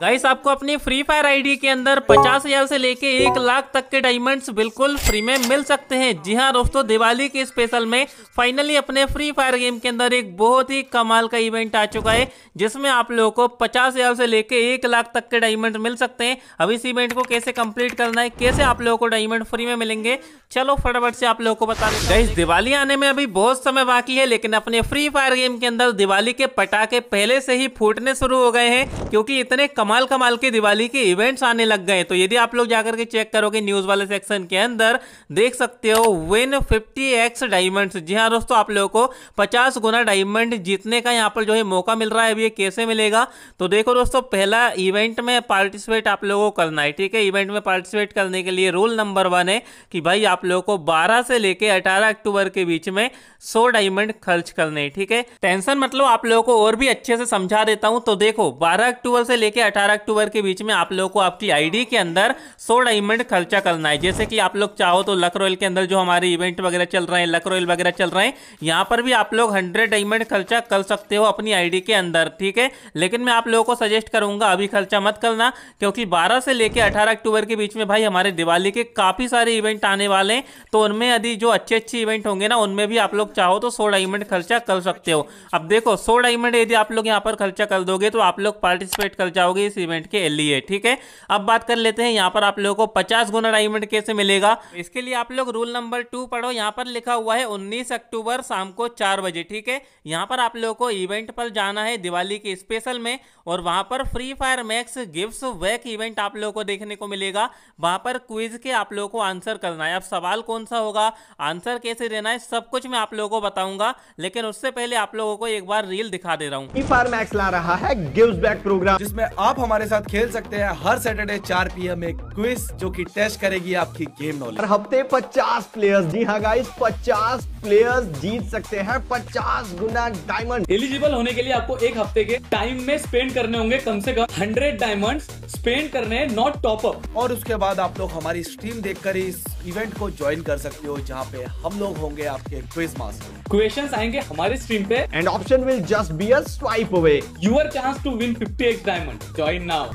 Guys आपको अपनी free fire ID के अंदर पचास हजार से लेके एक लाख तक के डायमंड्स बिल्कुल फ्री में मिल सकते हैं जी हाँ दोस्तों दिवाली के स्पेशल में फाइनली अपने फ्री फायर गेम के अंदर एक बहुत ही कमाल का इवेंट आ चुका है जिसमें आप लोगों को पचास हजार से लेके एक लाख तक के डायमंड मिल सकते हैं अब इस इवेंट को कैसे कंप्लीट करना है कैसे आप लोगों को डायमंड फ्री में मिलेंगे चलो फटाफट से आप लोगों को बता दें गाइस दिवाली आने में अभी बहुत समय बाकी है लेकिन अपने फ्री फायर गेम के अंदर दिवाली के पटाखे पहले से ही फूटने शुरू हो गए हैं क्योंकि इतने कम कमाल कमाल के दिवाली के इवेंट्स आने लग गए तो यदि आप लोग जाकर के चेक करोगे न्यूज वाले सेक्शन के अंदर देख सकते हो विन फिफ्टी एक्स डायमंड जी हाँ दोस्तों आप लोगों को पचास गुना डायमंड जीतने का यहाँ पर जो है मौका मिल रहा है अभी ये कैसे मिलेगा तो देखो दोस्तों पहला इवेंट में पार्टिसिपेट आप लोगों को करना है ठीक है इवेंट में पार्टिसिपेट करने के लिए रूल नंबर वन है कि भाई आप लोगों को बारह से लेकर अठारह अक्टूबर के बीच में सौ डायमंड खर्च करने ठीक है टेंशन मतलब आप लोगों को और भी अच्छे से समझा देता हूँ तो देखो बारह अक्टूबर से लेकर अठारह अक्टूबर के बीच में आप लोग को आपकी आईडी के अंदर सो डायमंड खर्चा करना है जैसे कि आप लोग चाहो तो लक रॉयल के अंदर जो हमारे इवेंट वगैरह चल रहे हैं लक रॉयल वगैरह चल रहे हैं यहाँ पर भी आप लोग हंड्रेड डायमंड खर्चा कर सकते हो अपनी आईडी के अंदर ठीक है लेकिन मैं आप लोगों को सजेस्ट करूंगा अभी खर्चा मत करना क्योंकि बारह से लेकर अठारह अक्टूबर के बीच में भाई हमारे दिवाली के काफ़ी सारे इवेंट आने वाले हैं तो उनमें यदि जो अच्छे अच्छे इवेंट होंगे ना उनमें भी आप लोग चाहो तो सो डायमंड खर्चा कर सकते हो अब देखो सो डायमंड यदि आप लोग यहाँ पर खर्चा कर दोगे तो आप लोग पार्टिसिपेट कर जाओगे इस इवेंट के लिए e ठीक है अब बात कर लेते हैं यहाँ पर आप लोगों को पचास गुना डायमंड कैसे मिलेगा इसके लिए आप लोग रूल नंबर टू पढ़ो यहाँ पर लिखा हुआ है उन्नीस अक्टूबर शाम को चार बजे ठीक है यहाँ पर आप लोगों को इवेंट पर जाना है दिवाली के स्पेशल में और वहां पर फ्री फायर मैक्स गिफ्ट वैक इवेंट आप लोगों को देखने को मिलेगा वहां पर क्विज के आप लोगों को आंसर करना है अब सवाल कौन सा होगा आंसर कैसे देना है सब कुछ मैं आप लोगों को बताऊंगा लेकिन उससे पहले आप लोगों को एक बार रील दिखा दे रहा हूँ ला रहा है गिव्स बैक प्रोग्राम जिसमें आप आप हमारे साथ खेल सकते हैं हर सैटरडे चार पी एम एक क्विज जो की टेस्ट करेगी आपकी गेम नॉलेज हफ्ते पचास प्लेयर्स जी हाँ गाइस पचास प्लेयर्स जीत सकते हैं पचास गुना डायमंड एलिजिबल होने के लिए आपको एक हफ्ते के टाइम में स्पेंड करने होंगे कम से कम हंड्रेड डायमंड स्पेंड करने नॉट टॉपअप और उसके बाद आप लोग हमारी स्ट्रीम कर इस इवेंट को ज्वाइन कर सकते हो जहाँ पे हम लोग होंगे आपके क्विज मास्टर क्वेश्चन आएंगे हमारे स्ट्रीम पे and option will just be a swipe away your chance to win eight diamond Join now!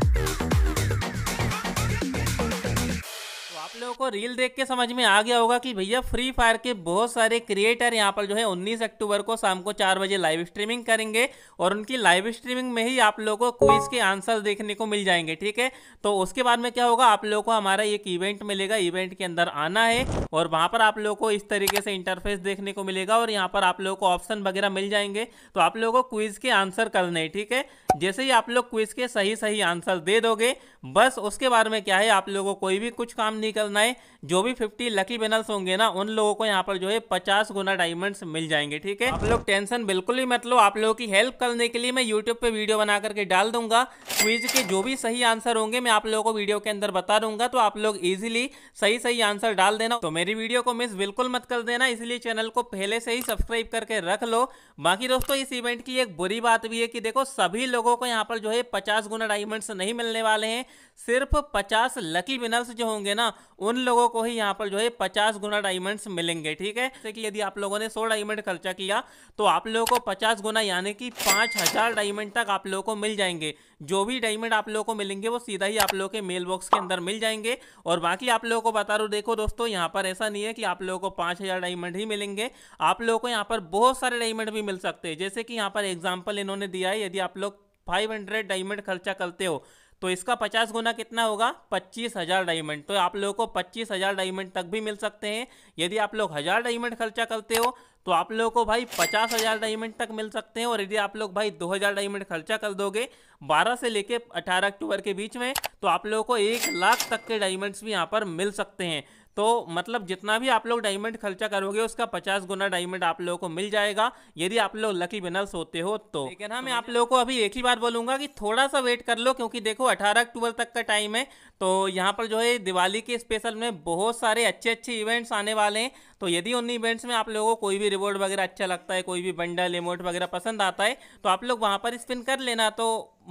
लोगों को रील देख के समझ में आ गया होगा कि भैया फ्री फायर के बहुत सारे क्रिएटर यहाँ पर जो है 19 अक्टूबर को शाम को चार बजे लाइव स्ट्रीमिंग करेंगे और उनकी लाइव स्ट्रीमिंग में ही आप लोगों को क्विज के आंसर देखने को मिल जाएंगे ठीक है तो उसके बाद में क्या होगा आप लोगों को हमारा एक इवेंट मिलेगा इवेंट के अंदर आना है और वहाँ पर आप लोग को इस तरीके से इंटरफेस देखने को मिलेगा और यहाँ पर आप लोगों को ऑप्शन वगैरह मिल जाएंगे तो आप लोगों को क्विज के आंसर करने हैं ठीक है जैसे ही आप लोग क्विज के सही सही आंसर दे दोगे बस उसके बाद में क्या है आप लोगों को कोई भी कुछ काम नहीं करना करना है जो भी 50 लकी बेनर्स होंगे ना उन लोगों को यहाँ पर जो है 50 गुना डायमंड्स मिल जाएंगे ठीक है आप लोग टेंशन बिल्कुल भी मतलब आप लोगों की हेल्प करने के लिए मैं यूट्यूब पे वीडियो बना करके डाल दूंगा क्विज के जो भी सही आंसर होंगे मैं आप लोगों को वीडियो के अंदर बता दूंगा तो आप लोग इजिली सही सही आंसर डाल देना तो मेरी वीडियो को मिस बिल्कुल मत कर देना इसलिए चैनल को पहले से ही सब्सक्राइब करके रख लो बाकी दोस्तों इस इवेंट की एक बुरी बात भी है कि देखो सभी लोगों को यहाँ पर जो है पचास गुना डायमंड्स नहीं मिलने वाले हैं सिर्फ पचास लकी विनर्स जो होंगे ना उन लोगों को ही यहाँ पर जो है पचास गुना डायमंड्स मिलेंगे ठीक है जैसे कि यदि आप लोगों ने सौ डायमंड खर्चा किया तो आप लोगों को पचास गुना यानी कि पाँच हज़ार डायमंड तक आप लोगों को मिल जाएंगे जो भी डायमंड आप लोगों को मिलेंगे वो सीधा ही आप लोगों के मेल बॉक्स के अंदर मिल जाएंगे और बाकी आप लोगों को बता रहा देखो दोस्तों यहाँ पर ऐसा नहीं है कि आप लोगों को पाँच हज़ार डायमंड ही मिलेंगे आप लोगों को यहाँ पर बहुत सारे डायमंड भी मिल सकते हैं जैसे कि यहाँ पर एग्जाम्पल इन्होंने दिया है यदि आप लोग 500 डायमंड खर्चा करते हो तो इसका पचास गुना कितना होगा पच्चीस हज़ार डायमंड तो आप लोगों को पच्चीस हज़ार डायमंड तक भी मिल सकते हैं यदि आप लोग हज़ार डायमंड खर्चा करते हो तो आप लोगों को भाई पचास हज़ार डायमंड तक मिल सकते हैं और यदि आप लोग भाई दो हज़ार डायमंड खर्चा कर दोगे बारह से लेके अठारह अक्टूबर के बीच में तो आप लोगों को एक लाख तक के डायमंड्स भी यहाँ पर मिल सकते हैं तो मतलब जितना भी आप लोग डायमंड खर्चा करोगे उसका पचास गुना डायमंड आप लोगों को मिल जाएगा यदि आप लोग लकी विनर्स होते हो तो लेकिन हाँ मैं आप लोगों को अभी एक ही बात बोलूंगा कि थोड़ा सा वेट कर लो क्योंकि देखो अठारह अक्टूबर तक का टाइम है तो यहाँ पर जो है दिवाली के स्पेशल में बहुत सारे अच्छे अच्छे इवेंट्स आने वाले हैं तो यदि उन इवेंट्स में आप लोगों को कोई भी रिवॉर्ड वगैरह अच्छा लगता है कोई भी बंडल इमोट वगैरह पसंद आता है तो आप लोग वहाँ पर स्पिन कर लेना तो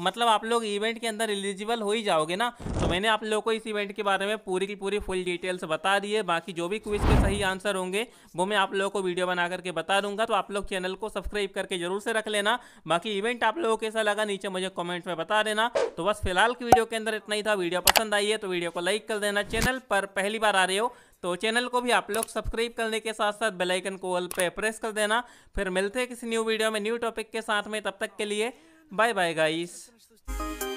मतलब आप लोग इवेंट के अंदर एलिजिबल हो ही जाओगे ना तो मैंने आप लोगों को इस इवेंट के बारे में पूरी की पूरी फुल डिटेल्स बता दी है बाकी जो भी क्विज के सही आंसर होंगे वो मैं आप लोगों को वीडियो बना करके बता दूंगा तो आप लोग चैनल को सब्सक्राइब करके जरूर से रख लेना बाकी इवेंट आप लोगों को कैसा लगा नीचे मुझे कॉमेंट में बता देना तो बस फिलहाल की वीडियो के अंदर इतना ही था वीडियो पसंद आई है तो वीडियो को लाइक कर देना चैनल पर पहली बार आ रहे हो तो चैनल को भी आप लोग सब्सक्राइब करने के साथ साथ बेलाइकन को ऑल पे प्रेस कर देना फिर मिलते हैं किसी न्यू वीडियो में न्यू टॉपिक के साथ में तब तक के लिए बाय बाय गाइस